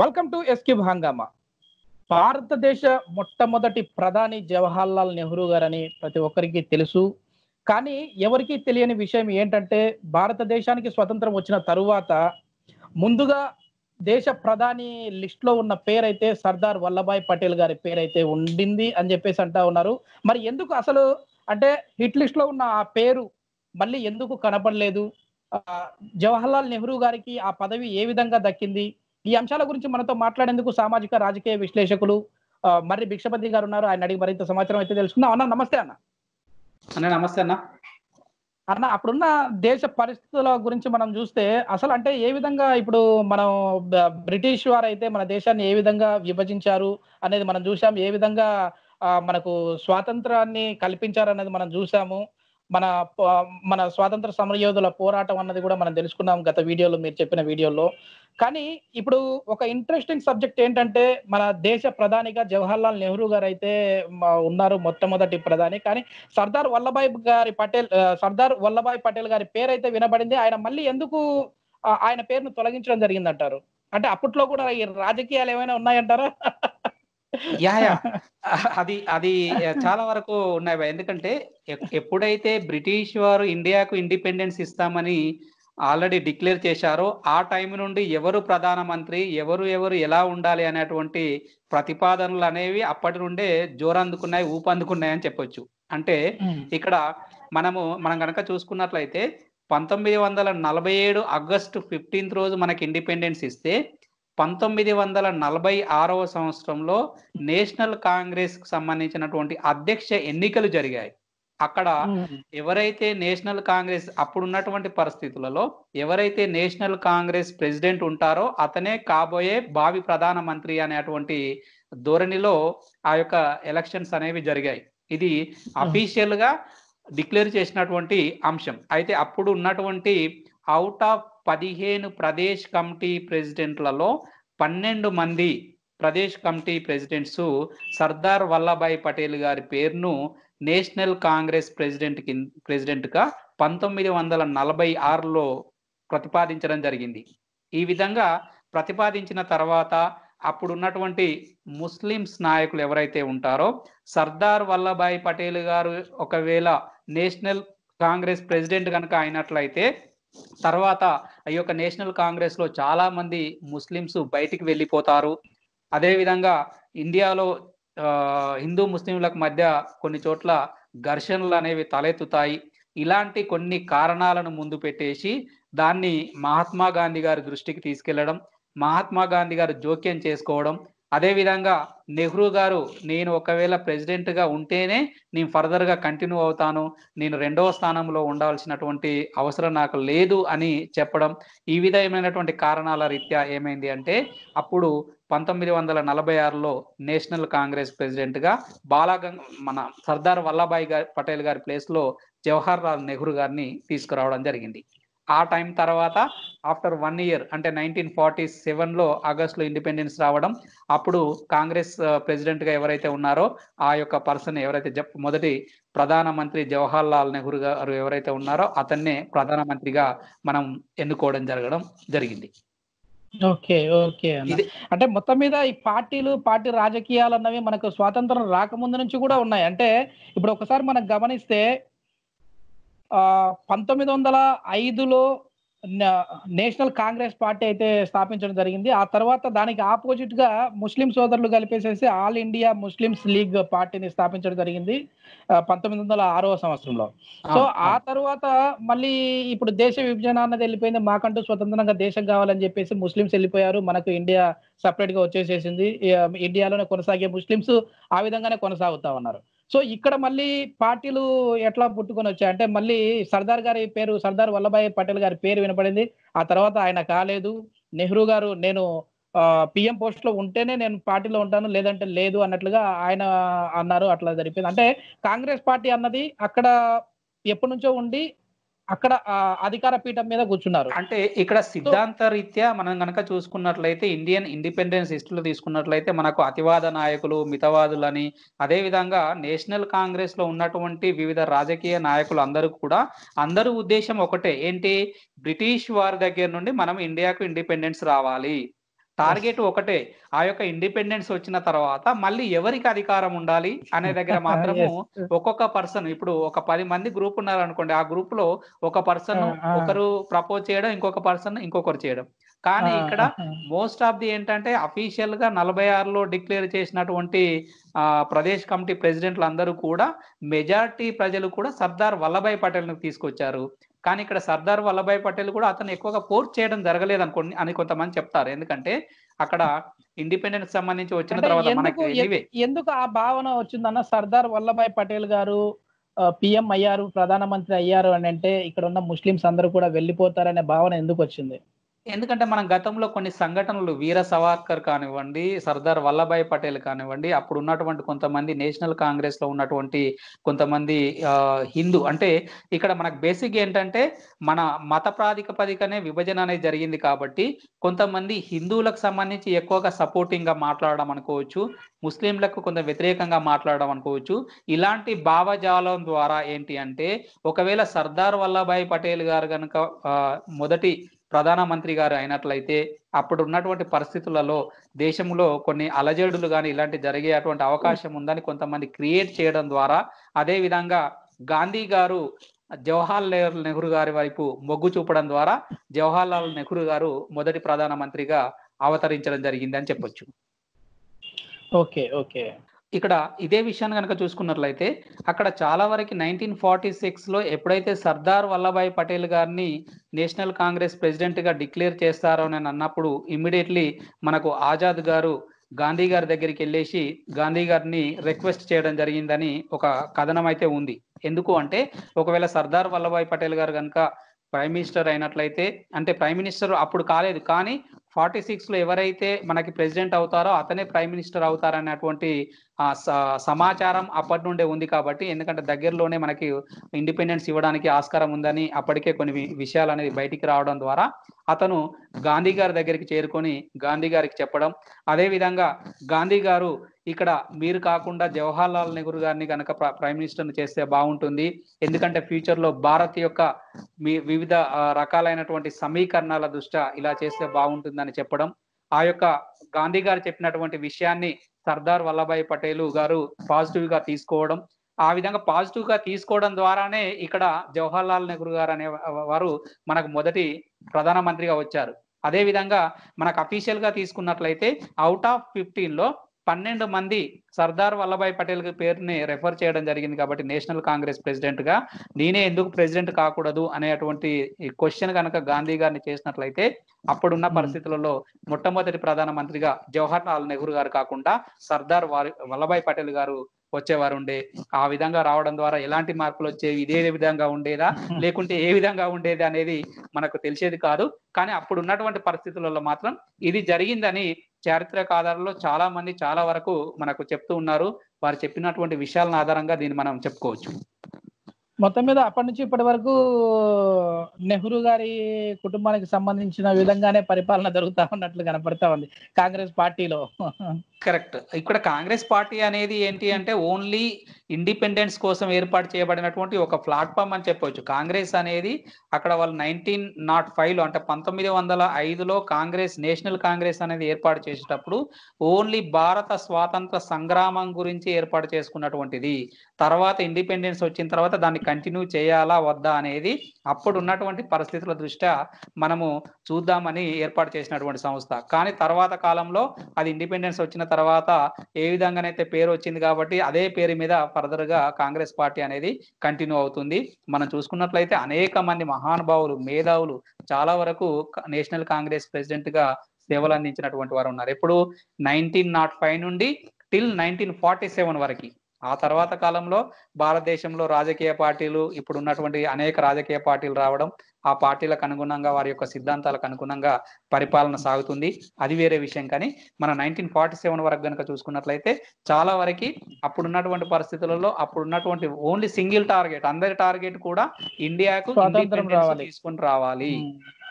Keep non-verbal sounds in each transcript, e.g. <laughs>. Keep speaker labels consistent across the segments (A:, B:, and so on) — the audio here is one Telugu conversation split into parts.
A: వెల్కమ్ టు ఎస్కిబ్ హంగామా భారతదేశ మొట్టమొదటి ప్రధాని జవహర్ లాల్ నెహ్రూ గారని ప్రతి ఒక్కరికి తెలుసు కానీ ఎవరికి తెలియని విషయం ఏంటంటే భారతదేశానికి స్వతంత్రం వచ్చిన తరువాత ముందుగా దేశ ప్రధాని లిస్ట్లో ఉన్న పేరైతే సర్దార్ వల్లభాయ్ పటేల్ గారి పేరైతే ఉండింది అని చెప్పేసి అంటా ఉన్నారు మరి ఎందుకు అసలు అంటే హిట్ లిస్ట్లో ఉన్న ఆ పేరు మళ్ళీ ఎందుకు కనపడలేదు జవహర్లాల్ నెహ్రూ గారికి ఆ పదవి ఏ విధంగా దక్కింది ఈ అంశాల గురించి మనతో మాట్లాడేందుకు సామాజిక రాజకీయ విశ్లేషకులు మర్రి భిక్షపతి గారు ఉన్నారు ఆయన అడిగి మరింత సమాచారం అయితే తెలుసుకుందాం అన్న నమస్తే అన్న అన్న నమస్తే అన్న అన్న అప్పుడున్న దేశ పరిస్థితుల గురించి మనం చూస్తే అసలు అంటే ఏ విధంగా ఇప్పుడు మనం బ్రిటిష్ వారైతే మన దేశాన్ని ఏ విధంగా విభజించారు అనేది మనం చూసాం ఏ విధంగా మనకు స్వాతంత్రాన్ని కల్పించారు అనేది మనం చూసాము మన మన స్వాతంత్ర సమరయోధుల పోరాటం అన్నది కూడా మనం తెలుసుకున్నాం గత వీడియోలో మీరు చెప్పిన వీడియోలో కానీ ఇప్పుడు ఒక ఇంట్రెస్టింగ్ సబ్జెక్ట్ ఏంటంటే మన దేశ ప్రధానిగా జవహర్లాల్ నెహ్రూ గారు అయితే ఉన్నారు మొట్టమొదటి ప్రధాని కానీ సర్దార్ వల్లభాయ్ గారి పటేల్ సర్దార్ వల్లభాయ్ పటేల్ గారి పేరు అయితే వినబడింది ఆయన మళ్ళీ ఎందుకు ఆయన పేరును తొలగించడం జరిగిందంటారు అంటే అప్పట్లో కూడా ఈ రాజకీయాలు ఏమైనా ఉన్నాయంటారా <laughs>
B: యా యా <laughs> అది అది చాలా వరకు ఉన్నాయి ఎందుకంటే ఎప్పుడైతే బ్రిటిష్ వారు ఇండియాకు ఇండిపెండెన్స్ ఇస్తామని ఆల్రెడీ డిక్లేర్ చేశారో ఆ టైం నుండి ఎవరు ప్రధానమంత్రి ఎవరు ఎవరు ఎలా ఉండాలి అనేటువంటి ప్రతిపాదనలు అనేవి అప్పటి నుండే జోరందుకున్నాయి ఊపందుకున్నాయి అని చెప్పొచ్చు అంటే ఇక్కడ మనము మనం కనుక చూసుకున్నట్లయితే పంతొమ్మిది వందల నలభై ఏడు ఆగస్టు ఫిఫ్టీన్త్ రోజు మనకి ఇండిపెండెన్స్ ఇస్తే పంతొమ్మిది వందల నలభై ఆరవ సంవత్సరంలో నేషనల్ కాంగ్రెస్ కు సంబంధించినటువంటి అధ్యక్ష ఎన్నికలు జరిగాయి అక్కడ ఎవరైతే నేషనల్ కాంగ్రెస్ అప్పుడున్నటువంటి పరిస్థితులలో ఎవరైతే నేషనల్ కాంగ్రెస్ ప్రెసిడెంట్ ఉంటారో అతనే కాబోయే భావి ప్రధానమంత్రి అనేటువంటి ధోరణిలో ఆ యొక్క ఎలక్షన్స్ అనేవి జరిగాయి ఇది అఫీషియల్ గా డిక్లేర్ చేసినటువంటి అంశం అయితే అప్పుడు ఉన్నటువంటి అవుట్ ఆఫ్ పదిహేను ప్రదేశ్ కమిటీ ప్రెసిడెంట్లలో పన్నెండు మంది ప్రదేశ్ కమిటీ ప్రెసిడెంట్స్ సర్దార్ వల్లభాయ్ పటేల్ గారి పేరును నేషనల్ కాంగ్రెస్ ప్రెసిడెంట్ కింద ప్రెసిడెంట్గా పంతొమ్మిది వందల నలభై ఆరులో ప్రతిపాదించడం జరిగింది ఈ విధంగా ప్రతిపాదించిన తర్వాత అప్పుడు ఉన్నటువంటి ముస్లిమ్స్ నాయకులు ఎవరైతే ఉంటారో సర్దార్ వల్లభాయ్ పటేల్ గారు ఒకవేళ నేషనల్ కాంగ్రెస్ ప్రెసిడెంట్ కనుక అయినట్లయితే తర్వాత ఈ యొక్క నేషనల్ కాంగ్రెస్ లో చాలా మంది ముస్లిమ్స్ బయటికి వెళ్ళిపోతారు అదేవిధంగా ఇండియాలో హిందూ ముస్లింలకు మధ్య కొన్ని చోట్ల ఘర్షణలు అనేవి తలెత్తుతాయి ఇలాంటి కొన్ని కారణాలను ముందు పెట్టేసి దాన్ని మహాత్మా గాంధీ గారి దృష్టికి తీసుకెళ్లడం మహాత్మా గాంధీ గారు జోక్యం చేసుకోవడం అదేవిధంగా నెహ్రూ గారు నేను ఒకవేళ ప్రెసిడెంట్గా ఉంటేనే నేను ఫర్దర్గా కంటిన్యూ అవుతాను నేను రెండవ స్థానంలో ఉండాల్సినటువంటి అవసరం నాకు లేదు అని చెప్పడం ఈ విధమైనటువంటి కారణాల రీత్యా ఏమైంది అంటే అప్పుడు పంతొమ్మిది వందల నలభై ఆరులో నేషనల్ కాంగ్రెస్ ప్రెసిడెంట్గా బాలాగంగ మన సర్దార్ వల్లభాయ్ గారి పటేల్ గారి ప్లేస్లో జవహర్ లాల్ నెహ్రూ గారిని తీసుకురావడం జరిగింది ఆ టైం తర్వాత ఆఫ్టర్ వన్ ఇయర్ అంటే నైన్టీన్ ఫార్టీ సెవెన్లో ఆగస్టులో ఇండిపెండెన్స్ రావడం అప్పుడు కాంగ్రెస్ ప్రెసిడెంట్గా ఎవరైతే ఉన్నారో ఆ యొక్క పర్సన్ ఎవరైతే మొదటి ప్రధానమంత్రి జవహర్ లాల్ నెహ్రూ గారు ఎవరైతే ఉన్నారో అతన్నే ప్రధానమంత్రిగా మనం ఎన్నుకోవడం జరగడం జరిగింది
A: ఓకే ఓకే అంటే మొత్తం మీద ఈ పార్టీలు పార్టీ రాజకీయాలు అన్నవి మనకు స్వాతంత్రం రాకముందు నుంచి కూడా ఉన్నాయి అంటే ఇప్పుడు ఒకసారి మనం గమనిస్తే పంతొమ్మిది వందల ఐదులో నేషనల్ కాంగ్రెస్ పార్టీ అయితే స్థాపించడం జరిగింది ఆ తర్వాత దానికి ఆపోజిట్ గా ముస్లిం సోదరులు కలిపేసేసి ఆల్ ఇండియా ముస్లిమ్స్ లీగ్ పార్టీని స్థాపించడం జరిగింది పంతొమ్మిది వందల ఆరవ సంవత్సరంలో సో ఆ తర్వాత మళ్ళీ ఇప్పుడు దేశ విభజన అన్నది వెళ్ళిపోయింది మాకంటూ స్వతంత్రంగా దేశం కావాలని చెప్పేసి ముస్లిమ్స్ వెళ్ళిపోయారు మనకు ఇండియా సపరేట్ గా వచ్చేసేసింది ఇండియాలోనే కొనసాగే ముస్లిమ్స్ ఆ విధంగానే కొనసాగుతా ఉన్నారు సో ఇక్కడ మళ్ళీ పార్టీలు ఎట్లా పుట్టుకొని వచ్చాయి అంటే మళ్ళీ సర్దార్ గారి పేరు సర్దార్ వల్లభాయ్ పటేల్ గారి పేరు వినపడింది ఆ తర్వాత ఆయన కాలేదు నెహ్రూ గారు నేను పిఎం పోస్ట్ లో ఉంటేనే నేను పార్టీలో ఉంటాను లేదంటే లేదు అన్నట్లుగా ఆయన అన్నారు అట్లా జరిపింది అంటే కాంగ్రెస్ పార్టీ అన్నది అక్కడ ఎప్పటి నుంచో ఉండి అక్కడ
B: అధికార పీఠం మీద కూర్చున్నారు అంటే ఇక్కడ సిద్ధాంత రీత్యా మనం కనుక చూసుకున్నట్లయితే ఇండియన్ ఇండిపెండెన్స్ హిస్టరీలో తీసుకున్నట్లయితే మనకు అతివాద నాయకులు మితవాదులు అని అదేవిధంగా నేషనల్ కాంగ్రెస్ లో ఉన్నటువంటి వివిధ రాజకీయ నాయకులు అందరూ కూడా అందరూ ఉద్దేశం ఒకటే ఏంటి బ్రిటిష్ వారి దగ్గర నుండి మనం ఇండియాకు ఇండిపెండెన్స్ రావాలి టార్గెట్ ఒకటే ఆ యొక్క ఇండిపెండెన్స్ వచ్చిన తర్వాత మళ్ళీ ఎవరికి అధికారం ఉండాలి అనే దగ్గర <laughs> మాత్రము ఒక్కొక్క పర్సన్ ఇప్పుడు ఒక పది మంది గ్రూప్ ఉన్నారు అనుకోండి ఆ గ్రూప్ లో ఒక పర్సన్ ఒకరు ప్రపోజ్ చేయడం ఇంకొక పర్సన్ ఇంకొకరు చేయడం కానీ ఇక్కడ మోస్ట్ ఆఫ్ ది ఏంటంటే అఫీషియల్ గా నలభై ఆరులో డిక్లేర్ చేసినటువంటి ప్రదేశ్ కమిటీ ప్రెసిడెంట్లు అందరూ కూడా మెజారిటీ ప్రజలు కూడా సర్దార్ వల్లభాయ్ పటేల్ తీసుకొచ్చారు కానీ ఇక్కడ సర్దార్ వల్లభాయ్ పటేల్ కూడా అతను ఎక్కువగా ఫోర్స్ చేయడం జరగలేదు అనుకోండి అని కొంతమంది చెప్తారు ఎందుకంటే అక్కడ ఇండిపెండెన్స్ సంబంధించి వచ్చిన తర్వాత మనకి
A: ఎందుకు ఆ భావన వచ్చిందన్న సర్దార్ వల్లభాయ్ పటేల్ గారు పిఎం అయ్యారు ప్రధానమంత్రి అయ్యారు అని అంటే ఇక్కడ ఉన్న ముస్లిమ్స్ అందరూ కూడా వెళ్ళిపోతారనే భావన ఎందుకు వచ్చింది
B: ఎందుకంటే మనం గతంలో కొన్ని సంఘటనలు వీర సవార్కర్ కానివ్వండి సర్దార్ వల్లభాయ్ పటేల్ కానివ్వండి అప్పుడు ఉన్నటువంటి కొంతమంది నేషనల్ కాంగ్రెస్ లో ఉన్నటువంటి కొంతమంది హిందూ అంటే ఇక్కడ మనకు బేసిక్ ఏంటంటే మన మత ప్రాతిపదికనే విభజన అనేది జరిగింది కాబట్టి కొంతమంది హిందువులకు సంబంధించి ఎక్కువగా సపోర్టింగ్ గా మాట్లాడడం అనుకోవచ్చు ముస్లింలకు కొంత వ్యతిరేకంగా మాట్లాడడం అనుకోవచ్చు ఇలాంటి భావజాలం ద్వారా ఏంటి అంటే ఒకవేళ సర్దార్ వల్లభాయ్ పటేల్ గారు కనుక మొదటి ప్రధానమంత్రి గారు అయినట్లయితే అప్పుడు ఉన్నటువంటి పరిస్థితులలో దేశంలో కొన్ని అలజడులు కానీ ఇలాంటి జరిగేటువంటి అవకాశం ఉందని కొంతమంది క్రియేట్ చేయడం ద్వారా అదేవిధంగా గాంధీ గారు జవహర్ లాల్ నెహ్రూ గారి వైపు మొగ్గు చూపడం ద్వారా జవహర్ లాల్ నెహ్రూ గారు మొదటి ప్రధానమంత్రిగా అవతరించడం జరిగింది అని చెప్పొచ్చు ఓకే ఓకే ఇక్కడ ఇదే విషయాన్ని కనుక చూసుకున్నట్లయితే అక్కడ చాలా వరకు నైన్టీన్ ఫార్టీ సిక్స్లో ఎప్పుడైతే సర్దార్ వల్లభాయ్ పటేల్ గారిని నేషనల్ కాంగ్రెస్ ప్రెసిడెంట్గా డిక్లేర్ చేస్తారో నేను అన్నప్పుడు ఇమ్మీడియట్లీ మనకు ఆజాద్ గారు గాంధీ గారి దగ్గరికి వెళ్ళేసి గాంధీ గారిని రిక్వెస్ట్ చేయడం జరిగిందని ఒక కథనం అయితే ఉంది ఎందుకు అంటే ఒకవేళ సర్దార్ వల్లభాయ్ పటేల్ గారు కనుక ప్రైమ్ మినిస్టర్ అయినట్లయితే అంటే ప్రైమ్ మినిస్టర్ అప్పుడు కాలేదు కానీ ఫార్టీ సిక్స్ లో ఎవరైతే మనకి ప్రెసిడెంట్ అవుతారో అతనే ప్రైమ్ మినిస్టర్ అవుతారనేటువంటి సమాచారం అప్పటి నుండే ఉంది కాబట్టి ఎందుకంటే దగ్గరలోనే మనకి ఇండిపెండెన్స్ ఇవ్వడానికి ఆస్కారం ఉందని అప్పటికే కొన్ని విషయాలు అనేది బయటికి రావడం ద్వారా అతను గాంధీ గారి దగ్గరికి చేరుకొని గాంధీ గారికి చెప్పడం అదేవిధంగా గాంధీ గారు ఇక్కడ మీరు కాకుండా జవహర్లాల్ నెహ్రూ గారిని కనుక ప్రైమ్ మినిస్టర్ని చేస్తే బాగుంటుంది ఎందుకంటే ఫ్యూచర్ లో భారత్ యొక్క మీ వివిధ రకాలైనటువంటి సమీకరణాల దృష్ట్యా ఇలా చేస్తే బాగుంటుంది జరుగుతుందని చెప్పడం ఆ యొక్క గాంధీ గారు చెప్పినటువంటి విషయాన్ని సర్దార్ వల్లభాయ్ పటేలు గారు పాజిటివ్ గా తీసుకోవడం ఆ విధంగా పాజిటివ్ గా తీసుకోవడం ద్వారానే ఇక్కడ జవహర్లాల్ నెహ్రూ గారు అనే వారు మనకు మొదటి ప్రధానమంత్రిగా వచ్చారు అదే విధంగా మనకు అఫీషియల్ గా తీసుకున్నట్లయితే అవుట్ ఆఫ్ ఫిఫ్టీన్ లో పన్నెండు మంది సర్దార్ వల్లభాయ్ పటేల్ పేరుని రెఫర్ చేయడం జరిగింది కాబట్టి నేషనల్ కాంగ్రెస్ ప్రెసిడెంట్ గా నేనే ఎందుకు ప్రెసిడెంట్ కాకూడదు అనేటువంటి క్వశ్చన్ కనుక గాంధీ గారిని చేసినట్లయితే అప్పుడున్న పరిస్థితులలో మొట్టమొదటి ప్రధానమంత్రిగా జవహర్ లాల్ నెహ్రూ గారు కాకుండా సర్దార్ వల్లభాయ్ పటేల్ గారు వచ్చేవారు ఉండే ఆ విధంగా రావడం ద్వారా ఎలాంటి మార్పులు వచ్చేవి ఇదే విధంగా ఉండేదా లేకుంటే ఏ విధంగా ఉండేది అనేది మనకు తెలిసేది కాదు కానీ అప్పుడు ఉన్నటువంటి పరిస్థితులలో మాత్రం ఇది జరిగిందని చారిత్రక ఆధారంలో చాలా మంది చాలా వరకు మనకు చెప్తూ ఉన్నారు వారు చెప్పినటువంటి విషయాలను ఆధారంగా దీన్ని మనం చెప్పుకోవచ్చు
A: మొత్తం మీద అప్పటి నుంచి ఇప్పటి వరకు నెహ్రూ గారి కుటుంబానికి సంబంధించిన విధంగానే పరిపాలన జరుగుతా ఉన్నట్లు కనపడతా ఉంది కాంగ్రెస్ పార్టీలో
B: కరెక్ట్ ఇక్కడ
A: కాంగ్రెస్ పార్టీ అనేది ఏంటి అంటే ఓన్లీ
B: ఇండిపెండెన్స్ కోసం ఏర్పాటు చేయబడినటువంటి ఒక ప్లాట్ఫామ్ అని చెప్పవచ్చు కాంగ్రెస్ అనేది అక్కడ వాళ్ళు నైన్టీన్ నాట్ ఫైవ్లో అంటే పంతొమ్మిది వందల ఐదులో కాంగ్రెస్ నేషనల్ కాంగ్రెస్ అనేది ఏర్పాటు చేసేటప్పుడు ఓన్లీ భారత స్వాతంత్ర సంగ్రామం గురించి ఏర్పాటు చేసుకున్నటువంటిది తర్వాత ఇండిపెండెన్స్ వచ్చిన తర్వాత దాన్ని కంటిన్యూ చేయాలా వద్దా అనేది అప్పుడు ఉన్నటువంటి పరిస్థితుల దృష్ట్యా మనము చూద్దామని ఏర్పాటు చేసినటువంటి సంస్థ కానీ తర్వాత కాలంలో అది ఇండిపెండెన్స్ వచ్చిన తర్వాత ఏ విధంగానైతే పేరు వచ్చింది కాబట్టి అదే పేరు మీద ఫర్దర్గా కాంగ్రెస్ పార్టీ అనేది కంటిన్యూ అవుతుంది మనం చూసుకున్నట్లయితే అనేక మంది మహానుభావులు మేధావులు చాలా వరకు నేషనల్ కాంగ్రెస్ ప్రెసిడెంట్గా సేవలు అందించినటువంటి వారు ఉన్నారు ఎప్పుడు నైన్టీన్ నాట్ ఫైవ్ నుండి టిల్ నైన్టీన్ ఫార్టీ సెవెన్ వరకు ఆ తర్వాత కాలంలో భారతదేశంలో రాజకీయ పార్టీలు ఇప్పుడు ఉన్నటువంటి అనేక రాజకీయ పార్టీలు రావడం ఆ పార్టీలకు అనుగుణంగా వారి యొక్క సిద్ధాంతాలకు అనుగుణంగా పరిపాలన సాగుతుంది అది వేరే విషయం కానీ మన నైన్టీన్ ఫార్టీ సెవెన్ వరకు కనుక చూసుకున్నట్లయితే చాలా వరకు అప్పుడున్నటువంటి పరిస్థితులలో అప్పుడున్నటువంటి ఓన్లీ సింగిల్ టార్గెట్ అందరి టార్గెట్ కూడా ఇండియాకు తీసుకొని రావాలి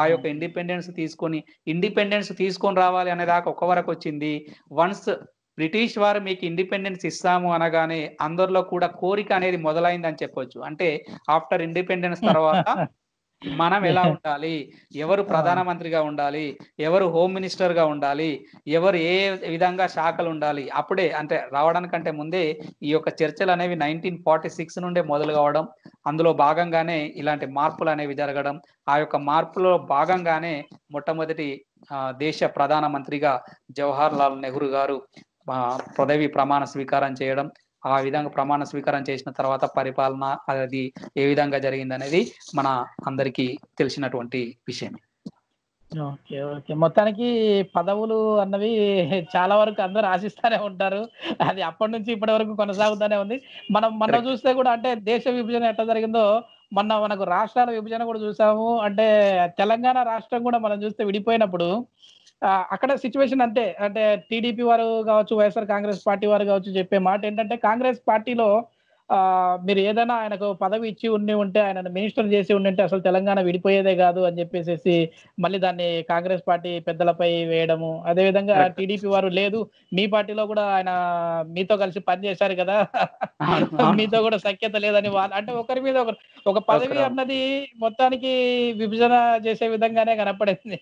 B: ఆ యొక్క ఇండిపెండెన్స్ తీసుకొని ఇండిపెండెన్స్ తీసుకొని రావాలి అనే దాకా ఒక వరకు వచ్చింది వన్స్ బ్రిటిష్ వారు మీకు ఇండిపెండెన్స్ ఇస్తాము అనగానే అందరిలో కూడా కోరిక అనేది మొదలైందని చెప్పొచ్చు అంటే ఆఫ్టర్ ఇండిపెండెన్స్ తర్వాత మనం ఎలా ఉండాలి ఎవరు ప్రధానమంత్రిగా ఉండాలి ఎవరు హోమ్ మినిస్టర్ గా ఉండాలి ఎవరు ఏ విధంగా శాఖలు ఉండాలి అప్పుడే అంటే రావడానికంటే ముందే ఈ యొక్క చర్చలు అనేవి నైన్టీన్ ఫార్టీ సిక్స్ నుండే మొదలు కావడం అందులో భాగంగానే ఇలాంటి మార్పులు అనేవి జరగడం ఆ యొక్క మార్పులో భాగంగానే మొట్టమొదటి దేశ ప్రధానమంత్రిగా జవహర్ లాల్ నెహ్రూ గారు పదవి ప్రమాణ స్వీకారం చేయడం ఆ విధంగా ప్రమాణ స్వీకారం చేసిన తర్వాత పరిపాలన అది ఏ విధంగా జరిగింది అనేది మన అందరికీ తెలిసినటువంటి విషయం
A: ఓకే ఓకే మొత్తానికి పదవులు అన్నవి చాలా వరకు అందరు ఆశిస్తూనే ఉంటారు అది అప్పటి నుంచి ఇప్పటి వరకు కొనసాగుతూనే ఉంది మనం మనం చూస్తే కూడా అంటే దేశ విభజన ఎట్లా జరిగిందో మొన్న మనకు రాష్ట్రాల విభజన కూడా చూసాము అంటే తెలంగాణ రాష్ట్రం కూడా మనం చూస్తే విడిపోయినప్పుడు అక్కడ సిచ్యువేషన్ అంతే అంటే టీడీపీ వారు కావచ్చు వైఎస్ఆర్ కాంగ్రెస్ పార్టీ వారు కావచ్చు చెప్పే మాట ఏంటంటే కాంగ్రెస్ పార్టీలో మీరు ఏదైనా ఆయనకు పదవి ఇచ్చి ఉండి ఉంటే ఆయన మినిస్టర్ చేసి ఉండి ఉంటే అసలు తెలంగాణ విడిపోయేదే కాదు అని చెప్పేసి మళ్ళీ దాన్ని కాంగ్రెస్ పార్టీ పెద్దలపై వేయడము అదే విధంగా టీడీపీ వారు లేదు మీ పార్టీలో కూడా ఆయన మీతో కలిసి పనిచేశారు కదా <laughs> మీతో కూడా సఖ్యత లేదని వాళ్ళు అంటే ఒకరి మీద ఒకరు ఒక పదవి అన్నది మొత్తానికి విభజన చేసే విధంగానే కనపడింది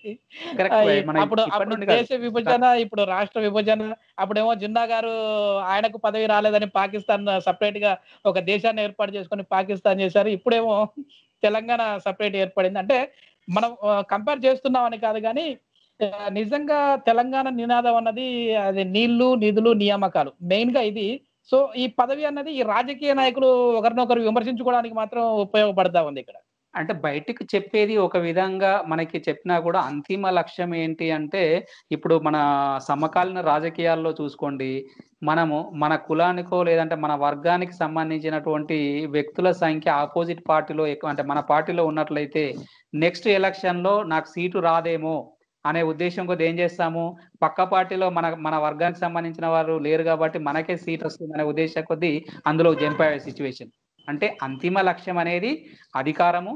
A: అప్పుడు అప్పుడు దేశ విభజన ఇప్పుడు రాష్ట్ర విభజన అప్పుడేమో జిన్నా గారు ఆయనకు పదవి రాలేదని పాకిస్తాన్ సపరేట్ గా ఒక దేశాన్ని ఏర్పాటు చేసుకొని పాకిస్తాన్ చేశారు ఇప్పుడేమో తెలంగాణ సపరేట్ ఏర్పడింది అంటే మనం కంపేర్ చేస్తున్నామని కాదు కానీ నిజంగా తెలంగాణ నినాదం అన్నది అది నీళ్లు నిధులు నియామకాలు మెయిన్ గా ఇది సో ఈ పదవి అన్నది ఈ రాజకీయ నాయకులు ఒకరినొకరు విమర్శించుకోవడానికి మాత్రం ఉపయోగపడతా ఉంది ఇక్కడ అంటే బయటకు చెప్పేది
B: ఒక విధంగా మనకి చెప్పినా కూడా అంతిమ లక్ష్యం ఏంటి అంటే ఇప్పుడు మన సమకాలీన రాజకీయాల్లో చూసుకోండి మనము మన కులానికో లేదంటే మన వర్గానికి సంబంధించినటువంటి వ్యక్తుల సంఖ్య ఆపోజిట్ పార్టీలో ఎక్కువ అంటే మన పార్టీలో ఉన్నట్లయితే నెక్స్ట్ ఎలక్షన్లో నాకు సీటు రాదేమో అనే ఉద్దేశం కొద్ది ఏం చేస్తాము పక్క పార్టీలో మన మన వర్గానికి సంబంధించిన వారు లేరు కాబట్టి మనకే సీట్ వస్తుంది అనే ఉద్దేశం కొద్ది అందులో జంపే సిచ్యువేషన్ అంటే అంతిమ లక్ష్యం అనేది అధికారము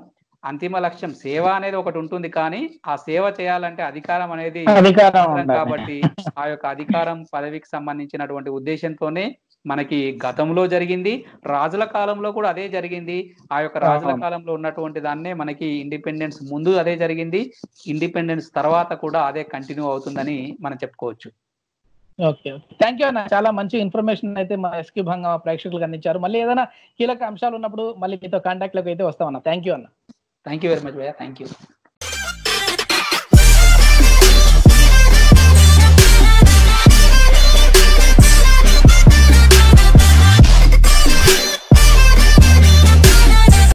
B: అంతిమ లక్ష్యం సేవ అనేది ఒకటి ఉంటుంది కానీ ఆ సేవ చేయాలంటే అధికారం అనేది కాబట్టి ఆ యొక్క అధికారం పదవికి సంబంధించినటువంటి ఉద్దేశంతోనే మనకి గతంలో జరిగింది రాజుల కాలంలో కూడా అదే జరిగింది ఆ యొక్క రాజుల కాలంలో ఉన్నటువంటి దాన్నే మనకి ఇండిపెండెన్స్ ముందు అదే జరిగింది ఇండిపెండెన్స్ తర్వాత కూడా అదే కంటిన్యూ అవుతుందని మనం చెప్పుకోవచ్చు
A: ఓకే థ్యాంక్ యూ అన్న చాలా మంచి ఇన్ఫర్మేషన్ అయితే మా ఎస్కి భంగ ప్రేక్షకులకు అందించారు మళ్ళీ ఏదైనా కీలక అంశాలు ఉన్నప్పుడు మళ్ళీ మీతో కాంటాక్ట్ లోకి అయితే వస్తామన్నా థ్యాంక్ యూ అన్న థ్యాంక్ యూ వెరీ మచ్ భయ్యా
B: థ్యాంక్ యూ